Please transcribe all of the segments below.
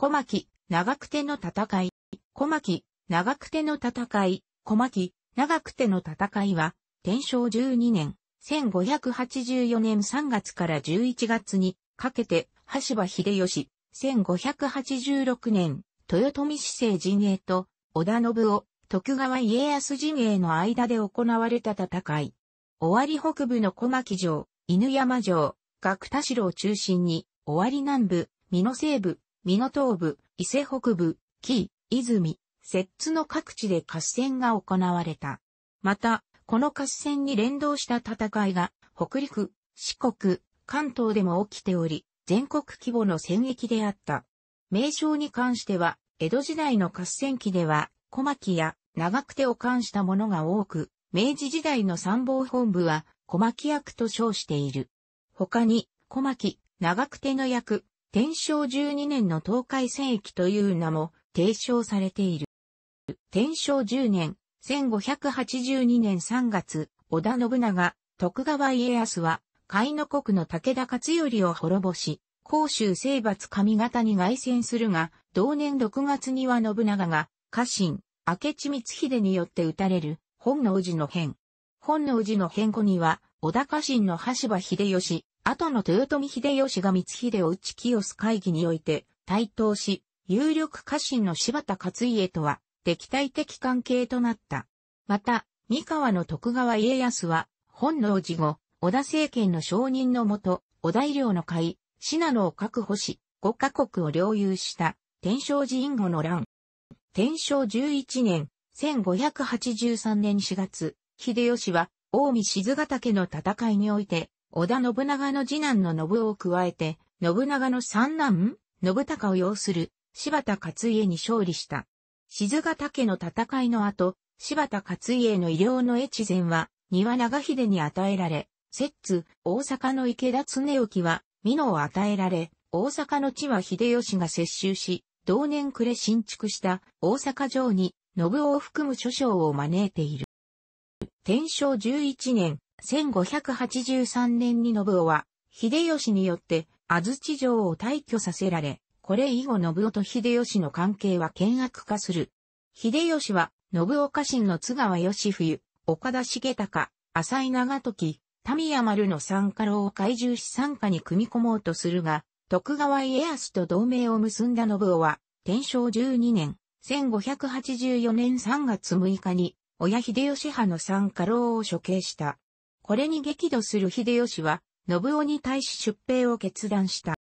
小牧、長久手の戦い。小牧、長久手の戦い。小牧、長久手の戦いは、天正12年、1584年3月から11月にかけて、橋場秀吉、1586年、豊臣市政陣営と、織田信夫、徳川家康陣営の間で行われた戦い。尾張北部の小牧城、犬山城、角田城を中心に、尾張南部、美濃西部、美濃東部、伊勢北部、紀伊、泉、摂津の各地で合戦が行われた。また、この合戦に連動した戦いが、北陸、四国、関東でも起きており、全国規模の戦役であった。名称に関しては、江戸時代の合戦期では、小牧や長久手を冠したものが多く、明治時代の参謀本部は、小牧役と称している。他に、小牧、長久手の役、天正十二年の東海戦役という名も提唱されている。天正十年、1582年3月、織田信長、徳川家康は、海の国の武田勝頼を滅ぼし、甲州征伐上方に凱旋するが、同年6月には信長が、家臣、明智光秀によって撃たれる、本能寺の変。本能寺の変後には、織田家臣の羽柴秀吉、後の豊臣秀吉が光秀を打ち清す会議において、対等し、有力家臣の柴田勝家とは、敵対的関係となった。また、三河の徳川家康は、本能寺後、織田政権の承認のもと、織田医療の会、信濃を確保し、五カ国を領有した、天正寺院後の乱。天正11年、1583年4月、秀吉は、大見静ヶ岳の戦いにおいて、織田信長の次男の信夫を加えて、信長の三男、信孝を擁する柴田勝家に勝利した。静ヶ岳の戦いの後、柴田勝家の医療の越前は、庭長秀に与えられ、摂津、大阪の池田恒之は、美濃を与えられ、大阪の地は秀吉が接収し、同年暮れ新築した大阪城に、信夫を含む諸将を招いている。天正11年、1583年に信夫は、秀吉によって安土城を退去させられ、これ以後信夫と秀吉の関係は険悪化する。秀吉は、信夫家臣の津川義冬、岡田重隆、浅井長時、民谷丸の三家老を怪獣し参加に組み込もうとするが、徳川家康と同盟を結んだ信夫は、天正12年、1584年3月6日に、親秀吉派の三家老を処刑した。これに激怒する秀吉は、信夫に対し出兵を決断した。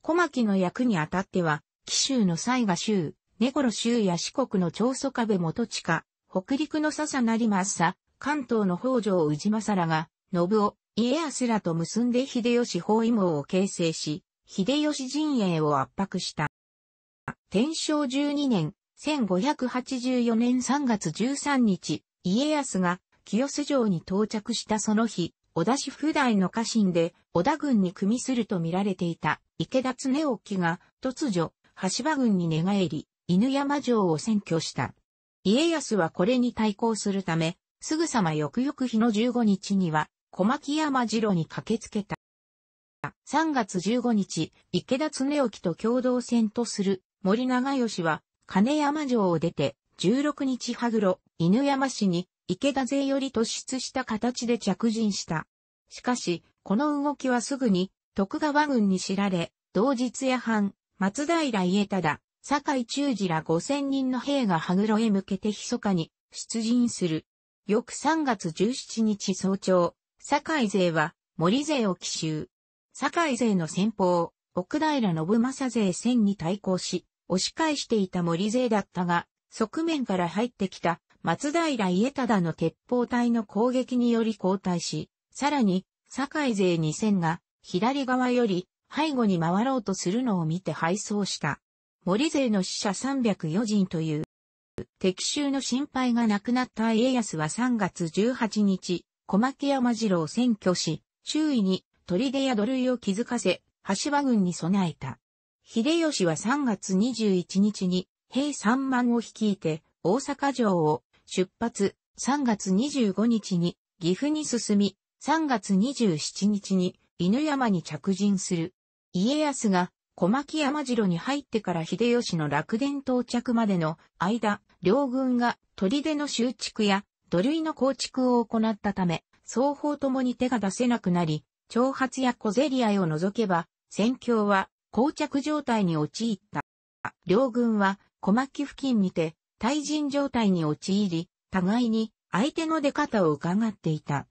小牧の役にあたっては、紀州の西賀州、根頃州や四国の長祖壁元地下、北陸の笹成政、関東の北条氏政らが、信夫、家康らと結んで秀吉包囲網を形成し、秀吉陣営を圧迫した。天正12年、1584年3月13日、家康が清洲城に到着したその日、織田氏府代の家臣で、織田軍に組みすると見られていた池田恒興が、突如、橋場軍に寝返り、犬山城を占拠した。家康はこれに対抗するため、すぐさま翌々日の15日には、小牧山城に駆けつけた。3月15日、池田恒興と共同戦とする森長吉は、金山城を出て、16日羽黒、犬山市に池田勢より突出した形で着陣した。しかし、この動きはすぐに徳川軍に知られ、同日夜半、松平家忠、酒井中次ら五千人の兵が羽黒へ向けて密かに出陣する。翌3月17日早朝、酒井勢は森勢を奇襲。酒井勢の先方、奥平信正勢戦に対抗し、押し返していた森勢だったが、側面から入ってきた松平家忠の鉄砲隊の攻撃により後退し、さらに、堺勢2000が、左側より、背後に回ろうとするのを見て敗走した。森勢の死者304人という、敵襲の心配がなくなった家康は3月18日、小牧山郎を占拠し、周囲に砦や土塁を築かせ、橋場軍に備えた。秀吉は3月21日に、兵3万を率いて、大阪城を出発、3月25日に岐阜に進み、3月27日に犬山に着陣する。家康が小牧山城に入ってから秀吉の楽田到着までの間、両軍が砦の修築や土塁の構築を行ったため、双方ともに手が出せなくなり、挑発や小競り合いを除けば、戦況は膠着状態に陥った。両軍は小牧付近にて対人状態に陥り、互いに相手の出方を伺っていた。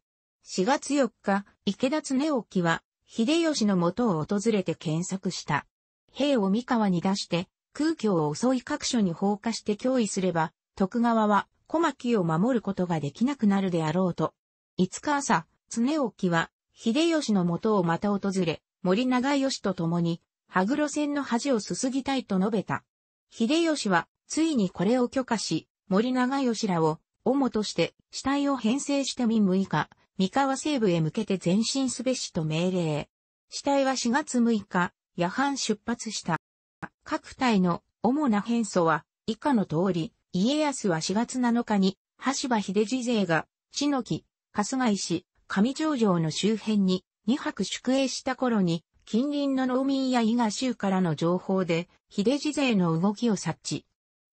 4月4日、池田恒興は、秀吉の元を訪れて検索した。兵を三河に出して、空虚を襲い各所に放火して脅威すれば、徳川は小牧を守ることができなくなるであろうと。5日朝、常興は、秀吉の元をまた訪れ、森長吉と共に、羽黒線の恥をすすぎたいと述べた。秀吉は、ついにこれを許可し、森長吉らを、主として、死体を編成して民6日、三河西部へ向けて前進すべしと命令。死体は4月6日、夜半出発した。各隊の主な変祖は、以下の通り、家康は4月7日に、橋場秀次勢が、篠木、春日井市、上城城の周辺に2泊宿営した頃に、近隣の農民や伊賀州からの情報で、秀次勢の動きを察知。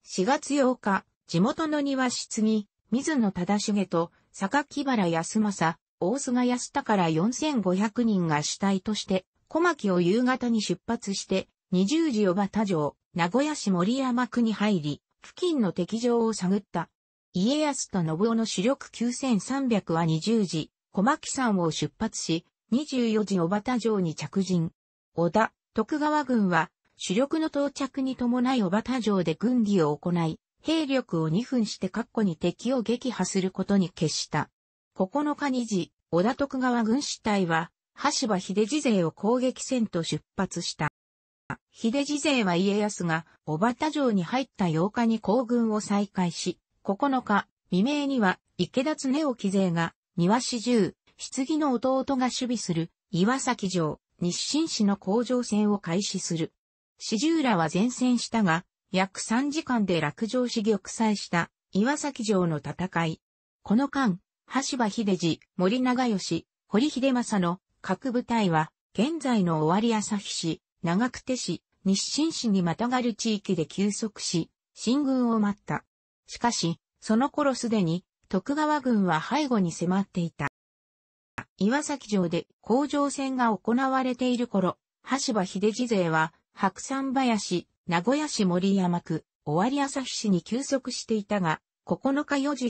4月8日、地元の庭室に、水野忠重と、坂木原康政、大菅安から4500人が主体として、小牧を夕方に出発して、20時小畑城、名古屋市森山区に入り、付近の敵城を探った。家康と信夫の主力9300は20時、小牧山を出発し、24時小畑城に着陣。織田、徳川軍は主力の到着に伴い小畑城で軍議を行い、兵力を2分して括弧に敵を撃破することに決した。9日2時、小田徳川軍師隊は、橋場秀次勢を攻撃戦と出発した。秀次勢は家康が小畑城に入った8日に行軍を再開し、9日未明には池田恒興勢が庭師十、棺の弟が守備する岩崎城、日清市の工場戦を開始する。四ジ浦は前線したが、約3時間で落城し玉砕した岩崎城の戦い。この間、橋場秀治、森長吉、堀秀政の各部隊は、現在の尾張日市、長久手市、日清市にまたがる地域で休息し、進軍を待った。しかし、その頃すでに、徳川軍は背後に迫っていた。岩崎城で工場戦が行われている頃、橋場秀治勢は白山林、名古屋市森山区、尾張朝日市に休息していたが、9日4時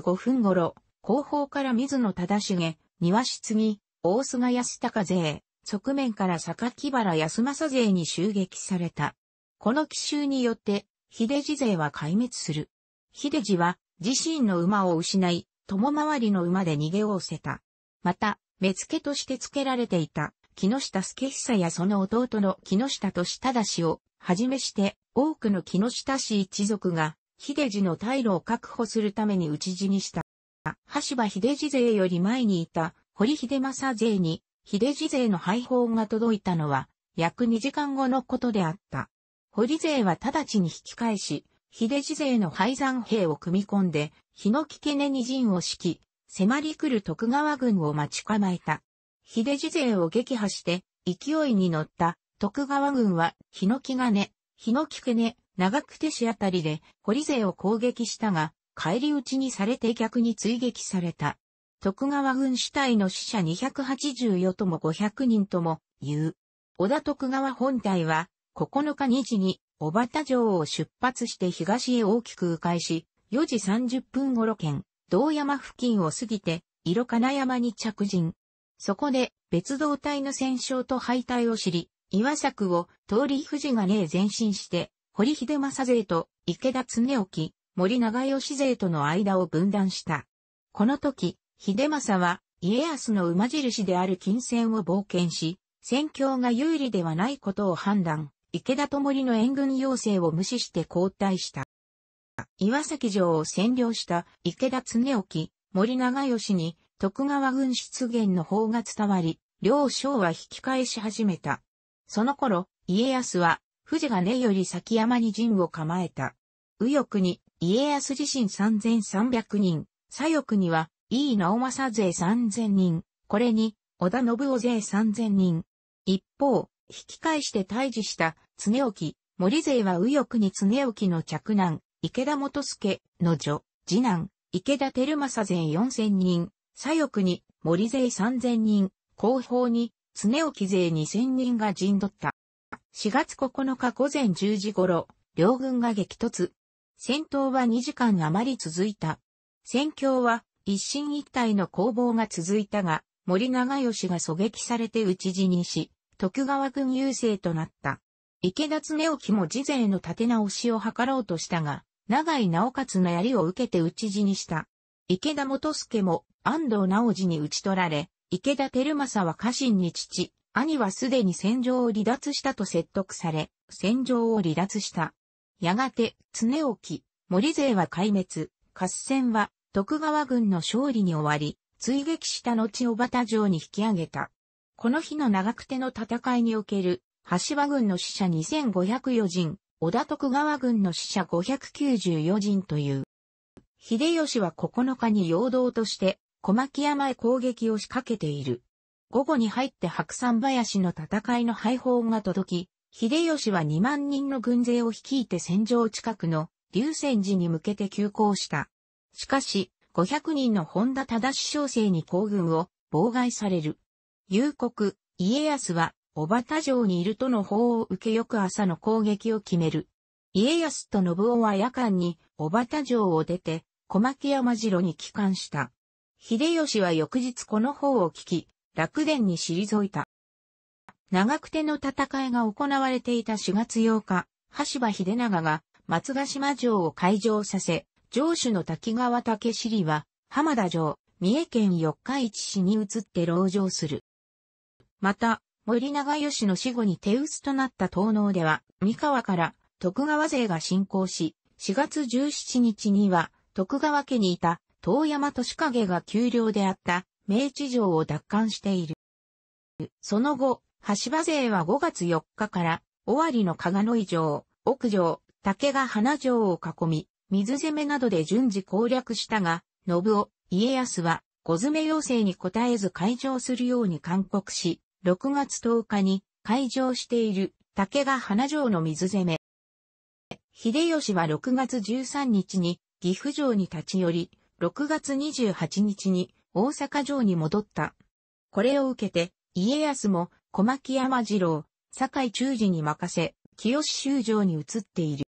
35分頃、後方から水野忠重、庭室に、大菅安高勢、側面から榊原康政勢に襲撃された。この奇襲によって、秀治勢は壊滅する。秀治は、自身の馬を失い、友回りの馬で逃げをおせた。また、目付として付けられていた、木下助久やその弟の木下俊忠をはじめして多くの木下氏一族が秀治の退路を確保するために討ち死にした。橋場秀治勢より前にいた堀秀政勢に秀治勢の配報が届いたのは約2時間後のことであった。堀勢は直ちに引き返し、秀治勢の廃山兵を組み込んで、日の木根に陣を敷き、迫り来る徳川軍を待ち構えた。秀次勢を撃破して、勢いに乗った徳川軍は、日の木金、日の木ね、長久手市あたりで堀勢を攻撃したが、返り討ちにされて逆に追撃された。徳川軍主体の死者284とも500人とも言う。織田徳川本体は9日2時に小畑城を出発して東へ大きく迂回し、4時30分頃県、道山付近を過ぎて、色金山に着陣。そこで別動隊の戦勝と敗退を知り、岩作を通り藤がねえ前進して、堀秀正勢と池田恒興、森長吉勢との間を分断した。この時、秀正は家康の馬印である金銭を冒険し、戦況が有利ではないことを判断、池田と森の援軍要請を無視して交代した。岩崎城を占領した池田恒興、森長吉に徳川軍出現の方が伝わり、両将は引き返し始めた。その頃、家康は、富士が根より先山に陣を構えた。右翼に、家康自身3300人、左翼には、井伊直政勢3000人、これに、織田信夫勢3000人。一方、引き返して退治した、常置、森勢は右翼に常置の着難、池田元助の女、次男、池田照政勢4000人、左翼に森勢3000人、後方に常置勢2000人が陣取った。4月9日午前10時頃、両軍が激突。戦闘は2時間余り続いた。戦況は一進一退の攻防が続いたが、森長吉が狙撃されて討ち死にし、徳川軍優勢となった。池田常興も事勢の立て直しを図ろうとしたが、長井直勝の槍を受けて討ち死にした。池田元助も安藤直次に打ち取られ、池田照正は家臣に父、兄はすでに戦場を離脱したと説得され、戦場を離脱した。やがて、常置、森勢は壊滅、合戦は徳川軍の勝利に終わり、追撃した後小畑城に引き上げた。この日の長久手の戦いにおける、橋場軍の死者2504人、織田徳川軍の死者594人という。秀吉は9日に陽動として、小牧山へ攻撃を仕掛けている。午後に入って白山林の戦いの敗報が届き、秀吉は2万人の軍勢を率いて戦場近くの龍泉寺に向けて急行した。しかし、500人の本田忠正生に行軍を妨害される。夕刻、家康は小畑城にいるとの法を受け翌朝の攻撃を決める。家康と信夫は夜間に小畑城を出て小牧山城に帰還した。秀吉は翌日この方を聞き、楽殿に退いた。長久手の戦いが行われていた4月8日、橋場秀長が松ヶ島城を開城させ、城主の滝川武尻は浜田城、三重県四日市市に移って牢城する。また、森長吉の死後に手薄となった東能では、三河から徳川勢が侵攻し、4月17日には徳川家にいた遠山利影が丘陵であった明治城を奪還している。その後、橋場勢は5月4日から、尾張の加賀野井城、奥城、竹ヶ花城を囲み、水攻めなどで順次攻略したが、信夫、家康は、小詰め要請に応えず開城するように勧告し、6月10日に開城している竹ヶ花城の水攻め。秀吉は6月13日に岐阜城に立ち寄り、6月28日に大阪城に戻った。これを受けて、家康も小牧山次郎、堺中治に任せ、清州城に移っている。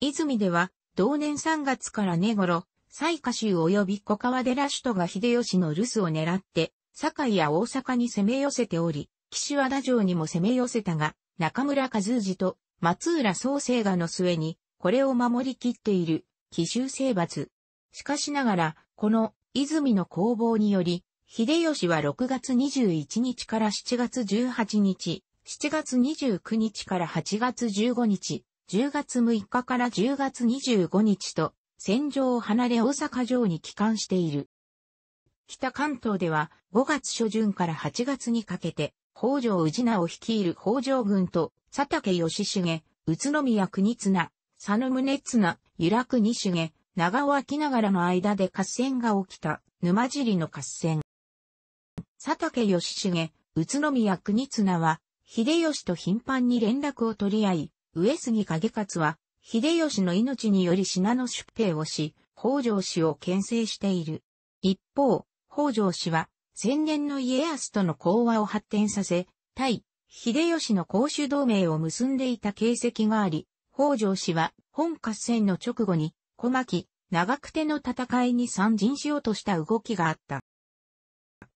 泉では、同年3月から根頃、西下州及び小川寺首都が秀吉の留守を狙って、堺や大阪に攻め寄せており、岸和田城にも攻め寄せたが、中村和二と松浦宗生がの末に、これを守りきっている、奇襲征伐、しかしながら、この泉の攻防により、秀吉は6月21日から7月18日、7月29日から8月15日、10月6日から10月25日と、戦場を離れ大阪城に帰還している。北関東では5月初旬から8月にかけて、北条氏名を率いる北条軍と、佐竹義重、宇都宮国綱、佐野宗綱、由良国重、長尾な長らの間で合戦が起きた、沼尻の合戦。佐竹義重、宇都宮国綱は、秀吉と頻繁に連絡を取り合い、上杉景勝は、秀吉の命により品の出兵をし、北条氏を牽制している。一方、北条氏は、千年の家康との講和を発展させ、対、秀吉の公衆同盟を結んでいた形跡があり、北条氏は、本合戦の直後に、小牧、長久手の戦いに参陣しようとした動きがあった。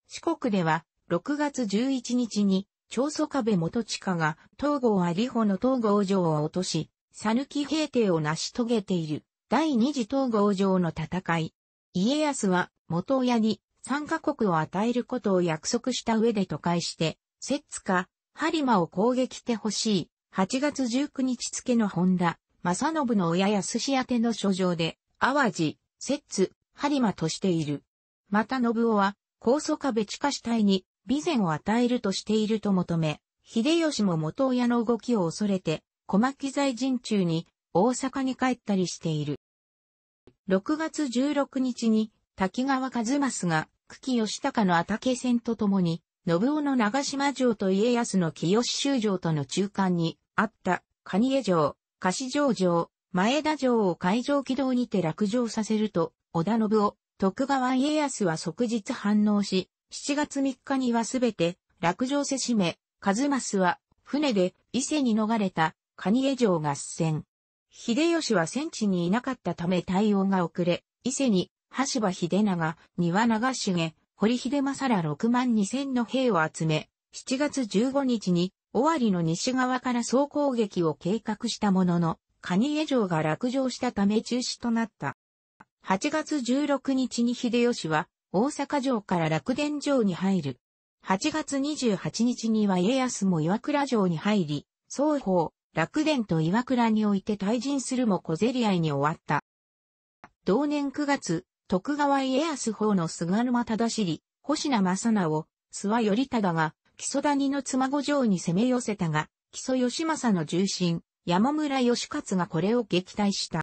四国では、6月11日に、長宗壁元親が、東郷有穂の東郷城を落とし、さぬき平定を成し遂げている、第二次東郷城の戦い。家康は、元親に、三カ国を与えることを約束した上で都会して、摂津か、播磨を攻撃してほしい、8月19日付の本田、正信の親や寿司宛ての書状で、淡路、摂津、播磨としている。また信夫は、高祖壁地下死体に、備前を与えるとしていると求め、秀吉も元親の動きを恐れて、小牧在陣中に大阪に帰ったりしている。6月16日に滝川和正が久喜義高の畑戦とともに、信夫の長島城と家康の清州城との中間にあった蟹江城、貸城城、前田城を海上軌道にて落城させると、織田信夫、徳川家康は即日反応し、7月3日にはすべて落城せしめ、和増は船で伊勢に逃れた蟹江城合戦。秀吉は戦地にいなかったため対応が遅れ、伊勢に橋場秀長、庭長重、堀秀正ら6万2千の兵を集め、7月15日に、尾張の西側から総攻撃を計画したものの、蟹江城が落城したため中止となった。8月16日に秀吉は、大阪城から楽天城に入る。8月28日には家康も岩倉城に入り、双方、楽天と岩倉において退陣するも小競り合いに終わった。同年9月、徳川家康方の菅沼忠尻、星名正直、諏訪頼忠が、木曽谷の妻御城に攻め寄せたが、木曽義政の重臣、山村義勝がこれを撃退した。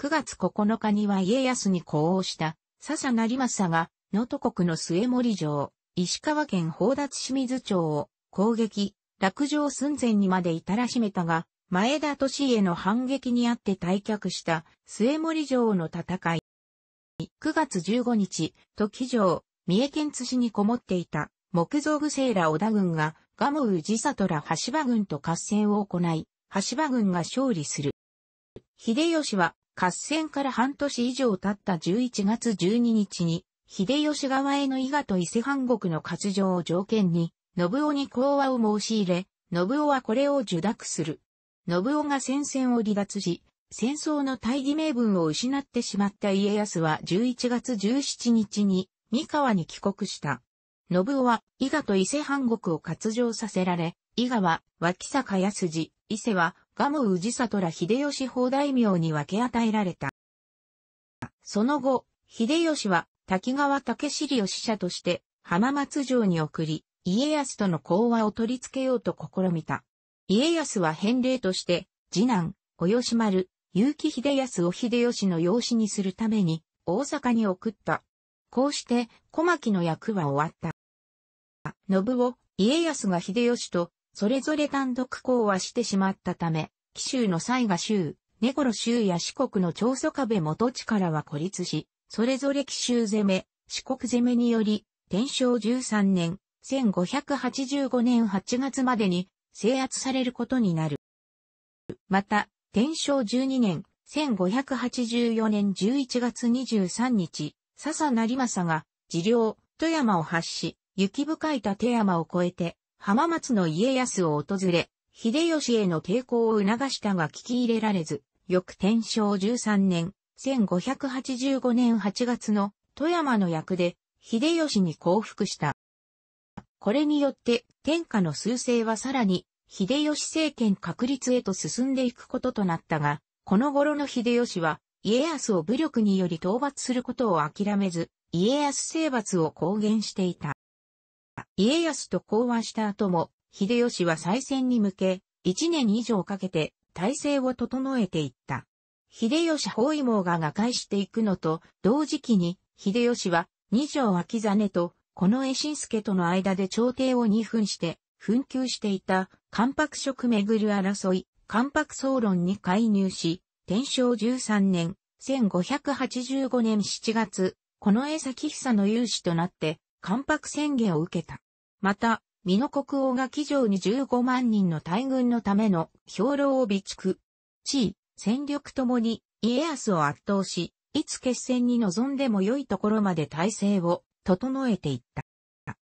9月9日には家康に呼応した、笹成政が、能登国の末森城、石川県宝達清水町を攻撃、落城寸前にまで至らしめたが、前田利家の反撃にあって退却した末森城の戦い。9月15日、時城、三重県津市にこもっていた木造部セら織田軍が、ガモウジサトラ橋場軍と合戦を行い、橋場軍が勝利する。秀吉は、合戦から半年以上経った11月12日に、秀吉側への伊賀と伊勢半国の割譲を条件に、信夫に講和を申し入れ、信夫はこれを受諾する。信夫が戦線を離脱し、戦争の大義名分を失ってしまった家康は11月17日に、三河に帰国した。信夫は伊賀と伊勢半国を割譲させられ、伊賀は脇坂安二、伊勢は蒲生氏里ら秀吉法大名に分け与えられた。その後、秀吉は滝川武尻を使者として浜松城に送り、家康との講和を取り付けようと試みた。家康は返礼として、次男、お吉丸、結城秀康を秀吉の養子にするために、大阪に送った。こうして、小牧の役は終わった。信夫、家康が秀吉と、それぞれ単独講和してしまったため、紀州の西賀州、根頃州や四国の長祖壁元地からは孤立し、それぞれ紀州攻め、四国攻めにより、天正13年、1585年8月までに制圧されることになる。また、天正12年、1584年11月23日、笹成政が、治療、富山を発し、雪深い立山を越えて、浜松の家康を訪れ、秀吉への抵抗を促したが聞き入れられず、翌天正13年、1585年8月の富山の役で、秀吉に降伏した。これによって、天下の数勢はさらに、秀吉政権確立へと進んでいくこととなったが、この頃の秀吉は、家康を武力により討伐することを諦めず、家康征伐を公言していた。家康と講和した後も、秀吉は再戦に向け、1年以上かけて体制を整えていった。秀吉包囲網が瓦解していくのと、同時期に、秀吉は、二条秋真と、この江信介との間で朝廷を二分して、紛糾していた、関白職めぐる争い、関白総論に介入し、天正13年、1585年7月、この江崎久の勇士となって、関白宣言を受けた。また、美濃国王が騎乗に15万人の大軍のための兵糧を備蓄。地位、戦力ともに家康を圧倒し、いつ決戦に臨んでも良いところまで体制を整えていった。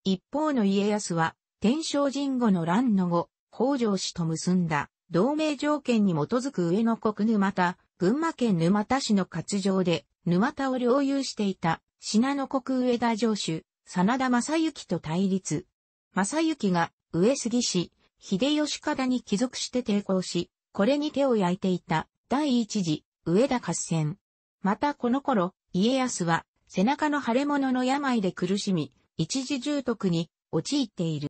一方の家康は、天正神後の乱の後、北条氏と結んだ同盟条件に基づく上野国沼田、群馬県沼田市の活上で沼田を領有していた信濃国上田城主、真田正幸と対立、正幸が上杉氏、秀吉方に帰属して抵抗し、これに手を焼いていた第一次上田合戦。またこの頃、家康は背中の腫れ物の病で苦しみ、一時重篤に陥っている。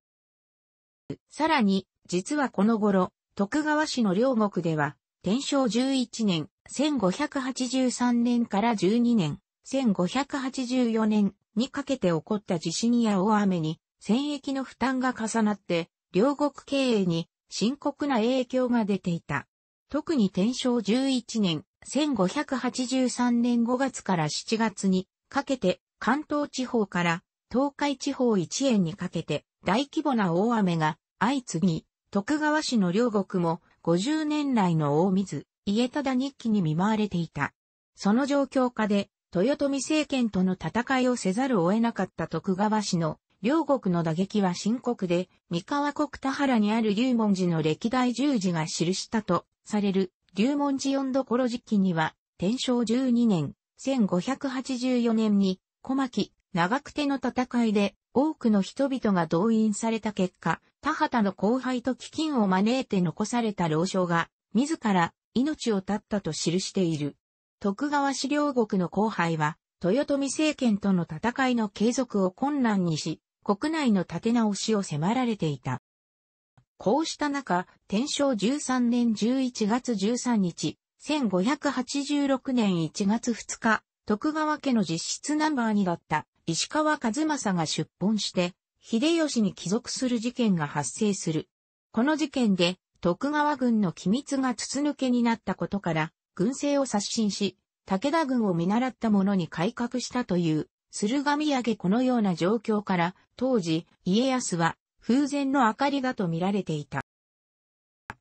さらに、実はこの頃、徳川氏の両国では、天正11年、1583年から12年、1584年にかけて起こった地震や大雨に、戦役の負担が重なって、両国経営に深刻な影響が出ていた。特に天正11年、1583年5月から7月にかけて関東地方から東海地方一円にかけて大規模な大雨が相次ぎ、徳川氏の両国も50年来の大水、家忠日記に見舞われていた。その状況下で、豊臣政権との戦いをせざるを得なかった徳川氏の両国の打撃は深刻で、三河国田原にある龍門寺の歴代十字が記したとされる龍門寺四所時期には、天正12年、1584年に、小牧、長久手の戦いで、多くの人々が動員された結果、田畑の後輩と飢饉を招いて残された老将が、自ら命を絶ったと記している。徳川資両国の後輩は、豊臣政権との戦いの継続を困難にし、国内の立て直しを迫られていた。こうした中、天正13年11月13日、1586年1月2日、徳川家の実質ナンバー2だった石川和正が出奔して、秀吉に帰属する事件が発生する。この事件で、徳川軍の機密が筒抜けになったことから、軍政を刷新し、武田軍を見習った者に改革したという駿河土産このような状況から、当時、家康は、風前の明かりだと見られていた。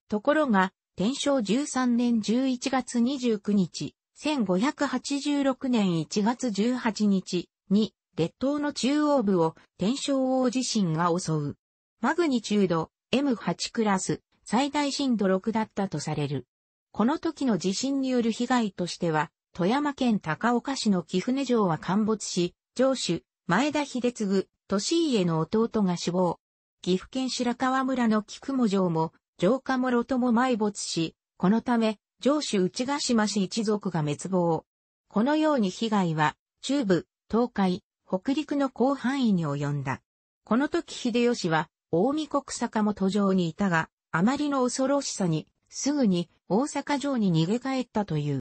ところが、天正13年11月29日、1586年1月18日に、列島の中央部を天正大地震が襲う。マグニチュード M8 クラス、最大震度6だったとされる。この時の地震による被害としては、富山県高岡市の貴船城は陥没し、城主、前田秀次、利家の弟が死亡。岐阜県白川村の菊も城も、城下もろとも埋没し、このため、城主内ヶ島氏一族が滅亡。このように被害は、中部、東海、北陸の広範囲に及んだ。この時秀吉は、大見国坂も途上にいたが、あまりの恐ろしさに、すぐに大阪城に逃げ帰ったという。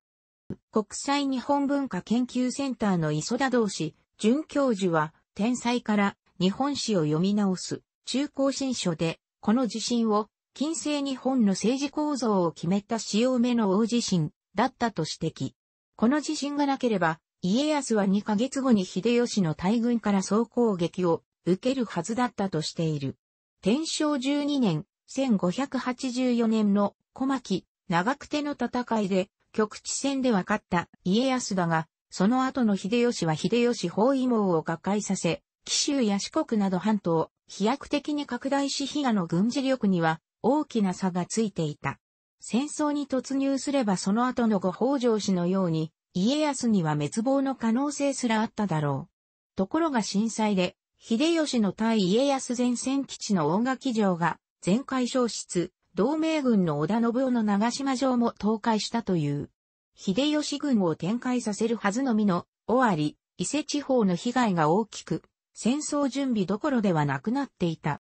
国際日本文化研究センターの磯田同士、准教授は、天才から日本史を読み直す中高新書で、この地震を近世日本の政治構造を決めた潮目の大地震だったと指摘。この地震がなければ、家康は2ヶ月後に秀吉の大軍から総攻撃を受けるはずだったとしている。天正12年、1584年の小牧、長久手の戦いで、局地戦で分かった家康だが、その後の秀吉は秀吉包囲網を瓦解させ、紀州や四国など半島、飛躍的に拡大し比嘉の軍事力には大きな差がついていた。戦争に突入すればその後の五北条氏のように、家康には滅亡の可能性すらあっただろう。ところが震災で、秀吉の対家康前線基地の大垣城が全壊消失、同盟軍の織田信夫の長島城も倒壊したという。秀吉軍を展開させるはずのみの、尾張、伊勢地方の被害が大きく、戦争準備どころではなくなっていた。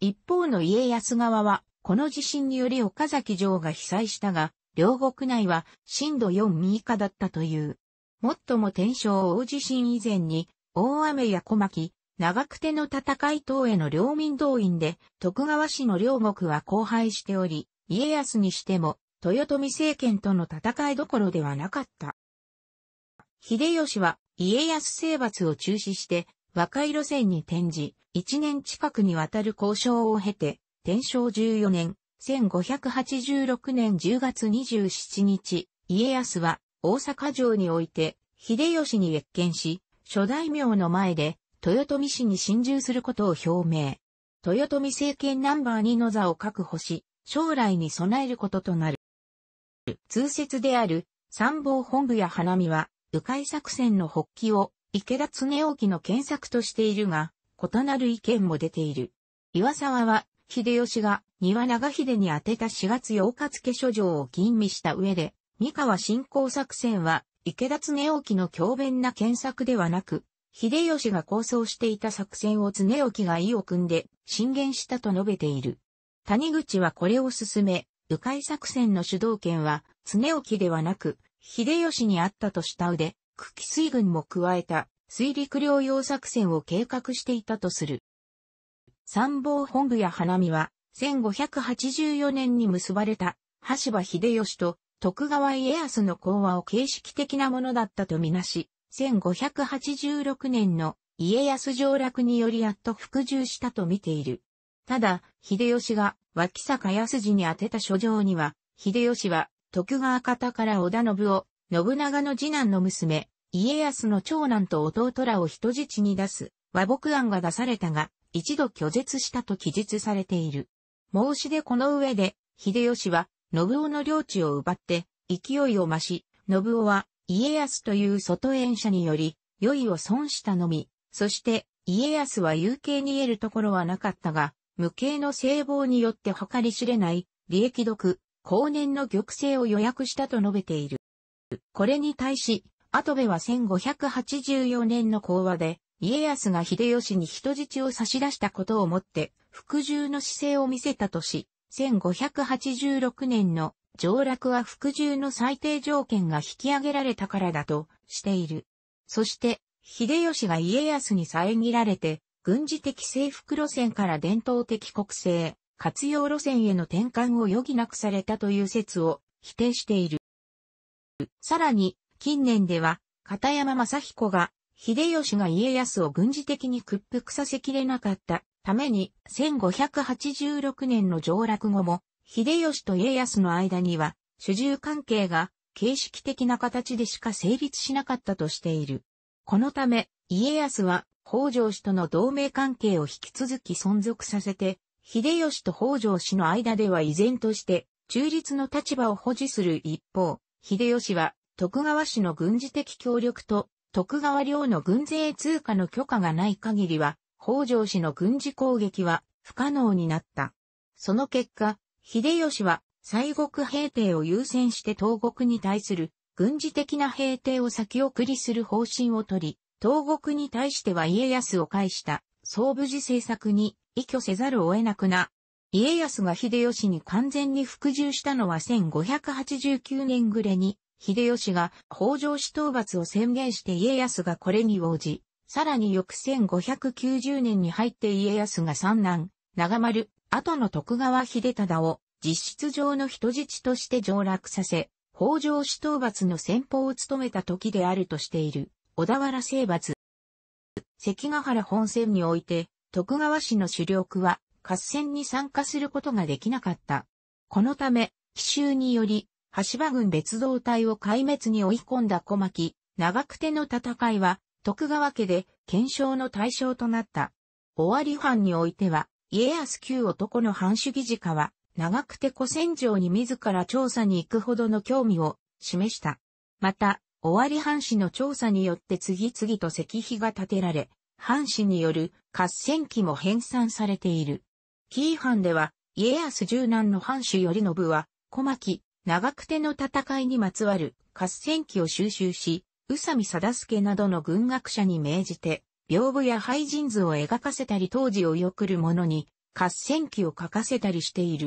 一方の家康側は、この地震により岡崎城が被災したが、両国内は震度4以下だったという。もっとも天正大地震以前に、大雨や小牧、長久手の戦い等への領民動員で、徳川氏の領国は荒廃しており、家康にしても、豊臣政権との戦いどころではなかった。秀吉は家康征伐を中止して和解路線に転じ、一年近くにわたる交渉を経て、天正14年、1586年10月27日、家康は大阪城において秀吉に越見し、諸大名の前で豊臣氏に侵入することを表明。豊臣政権ナンバー2の座を確保し、将来に備えることとなる。通説である参謀本部や花見は、迂回作戦の発起を池田恒興の検索としているが、異なる意見も出ている。岩沢は、秀吉が庭長秀に宛てた4月8日付書状を吟味した上で、三河侵攻作戦は池田恒興の強弁な検索ではなく、秀吉が構想していた作戦を常興が意を組んで進言したと述べている。谷口はこれを進め、迂回作戦の主導権は常興ではなく、秀吉にあったとしたうで、久喜水軍も加えた水陸両用作戦を計画していたとする。参謀本部や花見は、1584年に結ばれた、橋場秀吉と徳川家康の講和を形式的なものだったとみなし、1586年の家康上落によりやっと服従したと見ている。ただ、秀吉が脇坂康次に宛てた書状には、秀吉は徳川方から織田信を、信長の次男の娘、家康の長男と弟らを人質に出す和睦案が出されたが、一度拒絶したと記述されている。申し出この上で、秀吉は、信夫の領地を奪って、勢いを増し、信夫は、家康という外縁者により、良いを損したのみ、そして家康は有形に得るところはなかったが、無形の聖望によって計り知れない、利益毒、後年の玉成を予約したと述べている。これに対し、跡部は1584年の講話で、家康が秀吉に人質を差し出したことをもって、服従の姿勢を見せたとし、1586年の上落は服従の最低条件が引き上げられたからだとしている。そして、秀吉が家康に遮られて、軍事的征服路線から伝統的国政、活用路線への転換を余儀なくされたという説を否定している。さらに、近年では、片山正彦が、秀吉が家康を軍事的に屈服させきれなかったために、1586年の上落後も、秀吉と家康の間には、主従関係が形式的な形でしか成立しなかったとしている。このため、家康は北条氏との同盟関係を引き続き存続させて、秀吉と北条氏の間では依然として中立の立場を保持する一方、秀吉は徳川氏の軍事的協力と徳川領の軍勢通過の許可がない限りは、北条氏の軍事攻撃は不可能になった。その結果、秀吉は西国平定を優先して東国に対する軍事的な平定を先送りする方針をとり、東国に対しては家康を介した総武事政策に依拠せざるを得なくな。家康が秀吉に完全に服従したのは1589年暮れに、秀吉が北条氏討伐を宣言して家康がこれに応じ、さらに翌1590年に入って家康が三男、長丸、後の徳川秀忠を実質上の人質として上落させ、北条氏討伐の先方を務めた時であるとしている、小田原征伐。関ヶ原本戦において、徳川氏の主力は、合戦に参加することができなかった。このため、奇襲により、橋場軍別動隊を壊滅に追い込んだ小牧、長久手の戦いは、徳川家で、検証の対象となった。尾張藩においては、家康旧男の藩主義事家は、長久手古戦場に自ら調査に行くほどの興味を示した。また、尾張藩士の調査によって次々と石碑が建てられ、藩士による合戦記も編纂されている。紀伊藩では、家康十男の藩主頼信は、小牧、長久手の戦いにまつわる合戦記を収集し、宇佐美貞助などの軍学者に命じて、屏風や廃人図を描かせたり当時をよくるものに合戦記を書かせたりしている。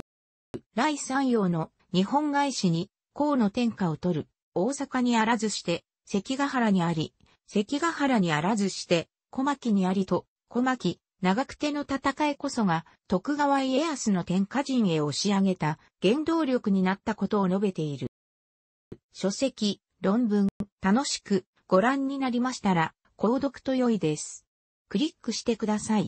来三陽の日本外史に河の天下を取る、大阪にあらずして、関ヶ原にあり、関ヶ原にあらずして、小牧にありと、小牧、長久手の戦いこそが、徳川家康の天下陣へ押し上げた原動力になったことを述べている。書籍、論文、楽しくご覧になりましたら、購読と良いです。クリックしてください。